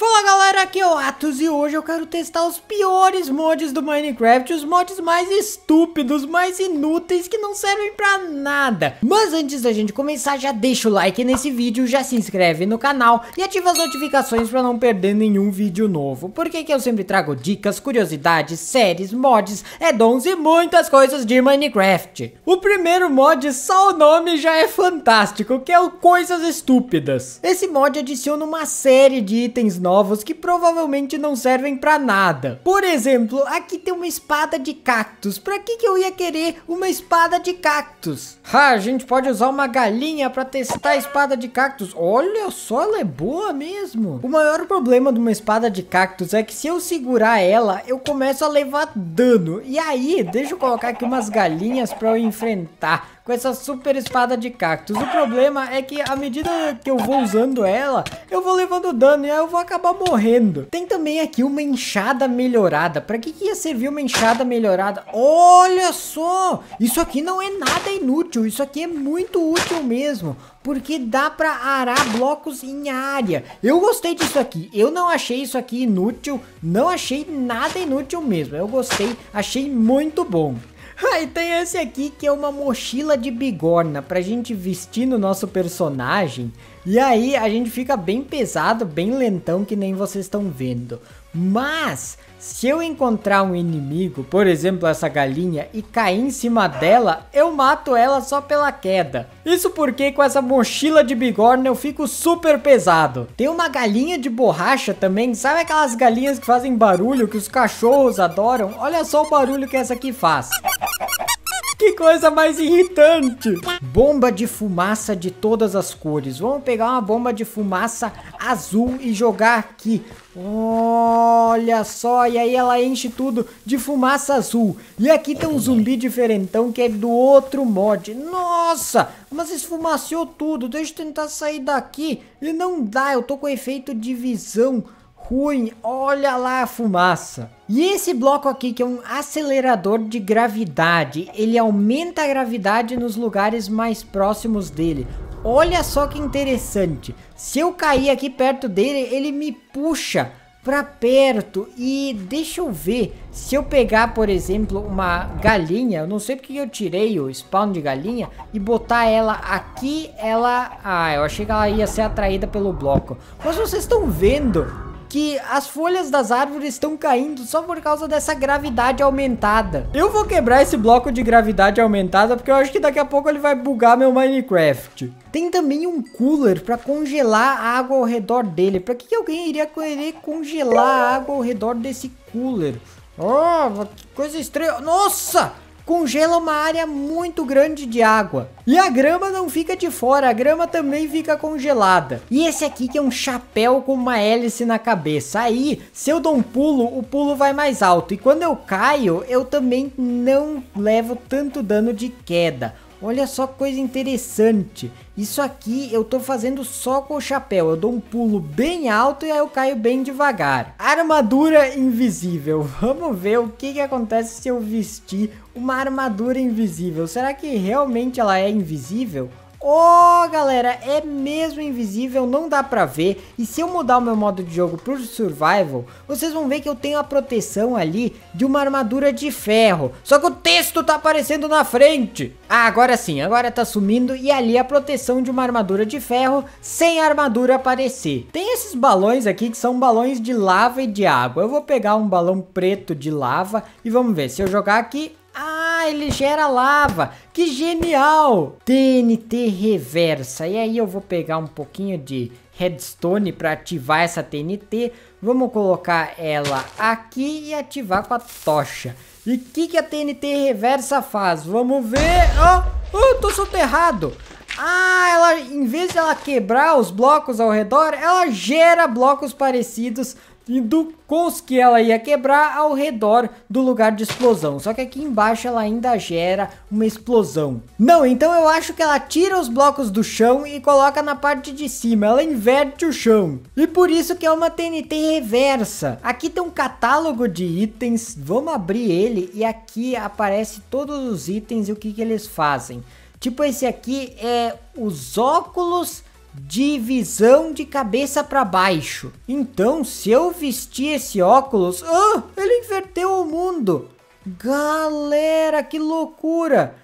Fala galera, aqui é o Atos e hoje eu quero testar os piores mods do Minecraft, os mods mais estúpidos, mais inúteis, que não servem pra nada. Mas antes da gente começar, já deixa o like nesse vídeo, já se inscreve no canal e ativa as notificações pra não perder nenhum vídeo novo. Porque que eu sempre trago dicas, curiosidades, séries, mods, addons e muitas coisas de Minecraft. O primeiro mod, só o nome já é fantástico, que é o Coisas Estúpidas. Esse mod adiciona uma série de itens novos novos que provavelmente não servem pra nada. Por exemplo, aqui tem uma espada de cactos. Pra que que eu ia querer uma espada de cactos? Ah, a gente pode usar uma galinha pra testar a espada de cactos. Olha só, ela é boa mesmo. O maior problema de uma espada de cactos é que se eu segurar ela, eu começo a levar dano. E aí, deixa eu colocar aqui umas galinhas pra eu enfrentar com essa super espada de cactos. O problema é que à medida que eu vou usando ela, eu vou levando dano e aí eu vou acabar morrendo. Tem também aqui uma enxada melhorada. Pra que, que ia servir uma enxada melhorada? Olha só! Isso aqui não é nada inútil, isso aqui é muito útil mesmo porque dá para arar blocos em área. Eu gostei disso aqui. Eu não achei isso aqui inútil, não achei nada inútil mesmo. Eu gostei, achei muito bom. Aí ah, tem esse aqui que é uma mochila de bigorna pra gente vestir no nosso personagem. E aí a gente fica bem pesado, bem lentão que nem vocês estão vendo. Mas se eu encontrar um inimigo, por exemplo essa galinha, e cair em cima dela, eu mato ela só pela queda. Isso porque com essa mochila de bigorna eu fico super pesado. Tem uma galinha de borracha também, sabe aquelas galinhas que fazem barulho que os cachorros adoram? Olha só o barulho que essa aqui faz. Que coisa mais irritante. Bomba de fumaça de todas as cores. Vamos pegar uma bomba de fumaça azul e jogar aqui. Olha só, e aí ela enche tudo de fumaça azul. E aqui tem um zumbi diferentão que é do outro mod. Nossa, mas esfumaceou tudo. Deixa eu tentar sair daqui. E não dá, eu tô com efeito de visão ruim, olha lá a fumaça. E esse bloco aqui que é um acelerador de gravidade, ele aumenta a gravidade nos lugares mais próximos dele. Olha só que interessante, se eu cair aqui perto dele, ele me puxa para perto e deixa eu ver se eu pegar por exemplo uma galinha eu não sei porque eu tirei o spawn de galinha e botar ela aqui ela ah eu achei que ela ia ser atraída pelo bloco mas vocês estão vendo que as folhas das árvores estão caindo só por causa dessa gravidade aumentada. Eu vou quebrar esse bloco de gravidade aumentada porque eu acho que daqui a pouco ele vai bugar meu Minecraft. Tem também um cooler para congelar a água ao redor dele. Para que, alguém iria querer congelar a água ao redor desse cooler? Oh, que coisa estranha. Nossa! congela uma área muito grande de água. E a grama não fica de fora, a grama também fica congelada. E esse aqui que é um chapéu com uma hélice na cabeça. Aí, se eu dou um pulo, o pulo vai mais alto. E quando eu caio, eu também não levo tanto dano de queda. Olha só que coisa interessante. Isso aqui eu tô fazendo só com o chapéu. Eu dou um pulo bem alto e aí eu caio bem devagar. Armadura invisível. Vamos ver o que, que acontece se eu vestir uma armadura invisível. Será que realmente ela é invisível? oh, galera, é mesmo invisível, não dá pra ver E se eu mudar o meu modo de jogo pro survival Vocês vão ver que eu tenho a proteção ali de uma armadura de ferro Só que o texto tá aparecendo na frente Ah, agora sim, agora tá sumindo E ali a proteção de uma armadura de ferro sem a armadura aparecer Tem esses balões aqui que são balões de lava e de água Eu vou pegar um balão preto de lava e vamos ver Se eu jogar aqui... Ah, ah, ele gera lava. Que genial! TNT reversa. E aí eu vou pegar um pouquinho de redstone para ativar essa TNT. Vamos colocar ela aqui e ativar com a tocha. E o que, que a TNT reversa faz? Vamos ver. Oh, oh, tô soterrado. Ah, ela, em vez de ela quebrar os blocos ao redor, ela gera blocos parecidos do os que ela ia quebrar ao redor do lugar de explosão. Só que aqui embaixo ela ainda gera uma explosão. Não, então eu acho que ela tira os blocos do chão e coloca na parte de cima. Ela inverte o chão. E por isso que é uma TNT reversa. Aqui tem um catálogo de itens. Vamos abrir ele e aqui aparece todos os itens e o que, que eles fazem. Tipo esse aqui é os óculos divisão de cabeça para baixo. Então, se eu vestir esse óculos, ah, ele inverteu o mundo. Galera, que loucura!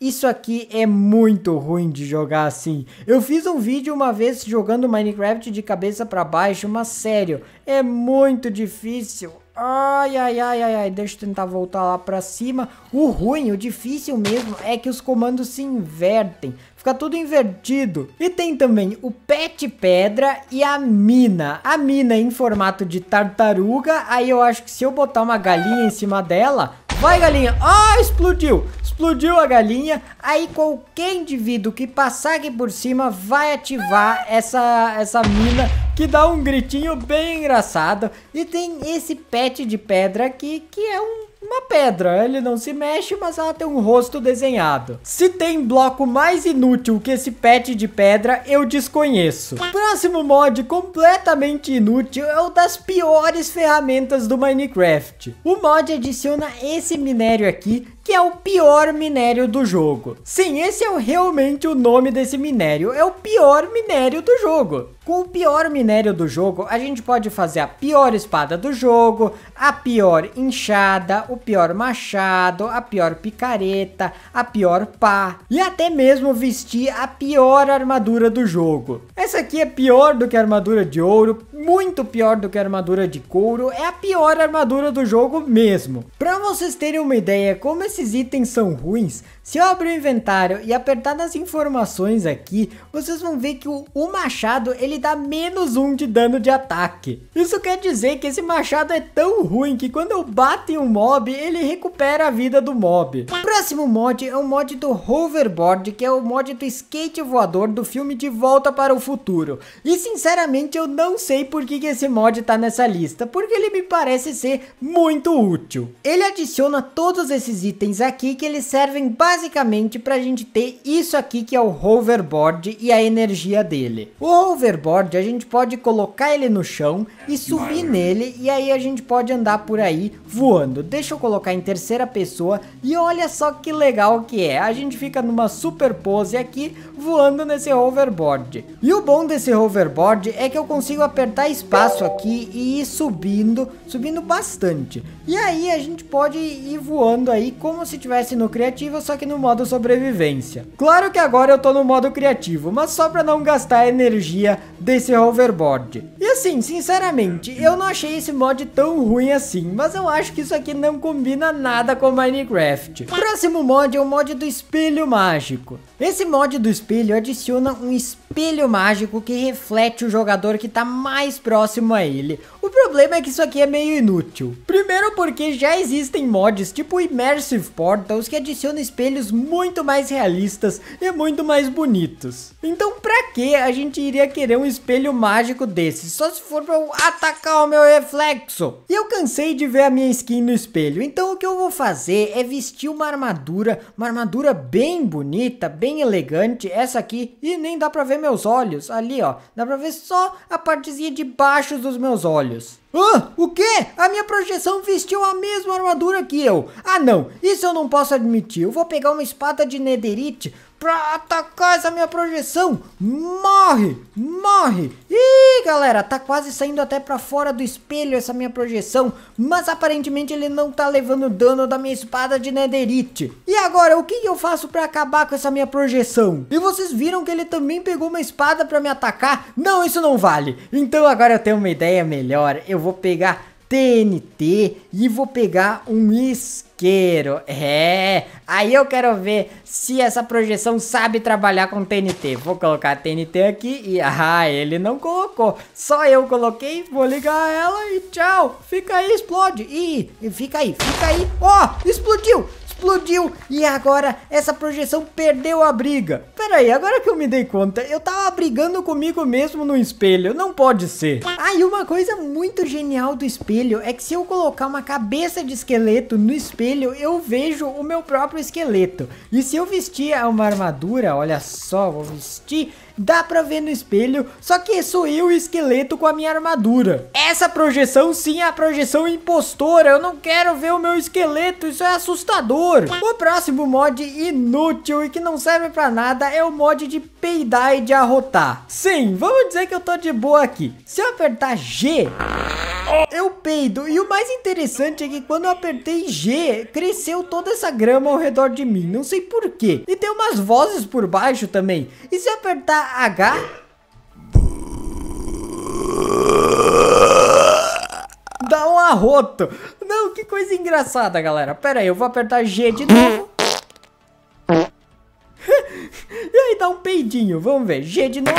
Isso aqui é muito ruim de jogar assim. Eu fiz um vídeo uma vez jogando Minecraft de cabeça para baixo, mas sério, é muito difícil. Ai, ai, ai, ai, ai, deixa eu tentar voltar lá pra cima. O ruim, o difícil mesmo é que os comandos se invertem. Fica tudo invertido. E tem também o pet pedra e a mina. A mina em formato de tartaruga. Aí eu acho que se eu botar uma galinha em cima dela, Vai, galinha. Ah, explodiu. Explodiu a galinha. Aí qualquer indivíduo que passar aqui por cima vai ativar essa, essa mina que dá um gritinho bem engraçado. E tem esse pet de pedra aqui que é um uma pedra. Ele não se mexe, mas ela tem um rosto desenhado. Se tem bloco mais inútil que esse pet de pedra, eu desconheço. Próximo mod completamente inútil é o das piores ferramentas do Minecraft. O mod adiciona esse minério aqui que é o pior minério do jogo. Sim, esse é realmente o nome desse minério, é o pior minério do jogo. Com o pior minério do jogo, a gente pode fazer a pior espada do jogo, a pior enxada, o pior machado, a pior picareta, a pior pá e até mesmo vestir a pior armadura do jogo. Essa aqui é pior do que a armadura de ouro, muito pior do que a armadura de couro, é a pior armadura do jogo mesmo. Para vocês terem uma ideia como esses itens são ruins, se eu abrir o inventário e apertar nas informações aqui, vocês vão ver que o, o machado ele dá menos um de dano de ataque. Isso quer dizer que esse machado é tão ruim que quando eu bato em um mob, ele recupera a vida do mob. O próximo mod é o mod do hoverboard, que é o mod do skate voador do filme De Volta para o Futuro. E sinceramente eu não sei por que, que esse mod está nessa lista, porque ele me parece ser muito útil. Ele adiciona todos esses itens aqui que eles servem para basicamente para a gente ter isso aqui que é o hoverboard e a energia dele. O hoverboard a gente pode colocar ele no chão é, e subir nele e aí a gente pode andar por aí voando. Deixa eu colocar em terceira pessoa e olha só que legal que é. A gente fica numa super pose aqui voando nesse hoverboard. E o bom desse hoverboard é que eu consigo apertar espaço aqui e ir subindo, subindo bastante. E aí a gente pode ir voando aí como se tivesse no criativo, só que no modo sobrevivência. Claro que agora eu tô no modo criativo, mas só para não gastar a energia desse hoverboard. E assim, sinceramente, eu não achei esse mod tão ruim assim, mas eu acho que isso aqui não combina nada com Minecraft. Próximo mod é o mod do espelho mágico. Esse mod do espelho adiciona um espelho espelho mágico que reflete o jogador que está mais próximo a ele. O problema é que isso aqui é meio inútil. Primeiro porque já existem mods tipo Immersive Portals que adicionam espelhos muito mais realistas e muito mais bonitos. Então pra que a gente iria querer um espelho mágico desse? Só se for pra eu atacar o meu reflexo. E eu cansei de ver a minha skin no espelho, então o que eu vou fazer é vestir uma armadura, uma armadura bem bonita, bem elegante, essa aqui, e nem dá pra ver meus olhos? Ali, ó. Dá pra ver só a partezinha de baixo dos meus olhos. Ah, o quê? A minha projeção vestiu a mesma armadura que eu. Ah, não. Isso eu não posso admitir. Eu vou pegar uma espada de nederite, pra atacar essa minha projeção. Morre, morre. Ih, galera, tá quase saindo até pra fora do espelho essa minha projeção. Mas aparentemente ele não tá levando dano da minha espada de netherite. E agora, o que eu faço pra acabar com essa minha projeção? E vocês viram que ele também pegou uma espada pra me atacar? Não, isso não vale. Então agora eu tenho uma ideia melhor. Eu vou pegar TNT e vou pegar um isqueiro. É, aí eu quero ver se essa projeção sabe trabalhar com TNT. Vou colocar TNT aqui e... Ah, ele não colocou. Só eu coloquei, vou ligar ela e tchau. Fica aí, explode. Ih, fica aí, fica aí. Ó, oh, explodiu explodiu e agora essa projeção perdeu a briga. Pera aí, agora que eu me dei conta, eu tava brigando comigo mesmo no espelho, não pode ser. Ah, e uma coisa muito genial do espelho é que se eu colocar uma cabeça de esqueleto no espelho, eu vejo o meu próprio esqueleto. E se eu vestir uma armadura, olha só, vou vestir dá pra ver no espelho, só que sou eu o esqueleto com a minha armadura. Essa projeção sim é a projeção impostora, eu não quero ver o meu esqueleto, isso é assustador. O próximo mod inútil e que não serve pra nada é o mod de peidar e de arrotar. Sim, vamos dizer que eu tô de boa aqui. Se eu apertar G... Eu peido. E o mais interessante é que quando eu apertei G, cresceu toda essa grama ao redor de mim. Não sei porquê. E tem umas vozes por baixo também. E se eu apertar H... Dá um arroto. Não, que coisa engraçada, galera. Pera aí, eu vou apertar G de novo. e aí dá um peidinho. Vamos ver. G de novo.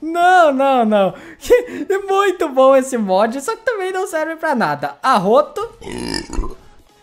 Não, não, não. É muito bom esse mod, só que também não serve pra nada. Arroto.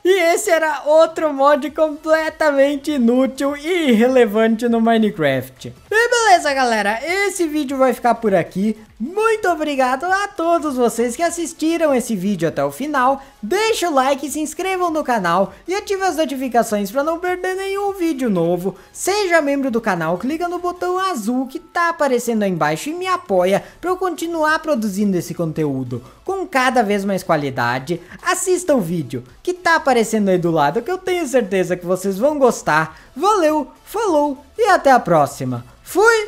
E esse era outro mod completamente inútil e irrelevante no Minecraft. E beleza, galera, esse vídeo vai ficar por aqui. Muito obrigado a todos vocês que assistiram esse vídeo até o final. Deixe o like, se inscrevam no canal e ative as notificações para não perder nenhum vídeo novo. Seja membro do canal, clica no botão azul que tá aparecendo aí embaixo e me apoia para eu continuar produzindo esse conteúdo com cada vez mais qualidade. Assista o vídeo que tá aparecendo aí do lado que eu tenho certeza que vocês vão gostar. Valeu, falou e até a próxima. Fui!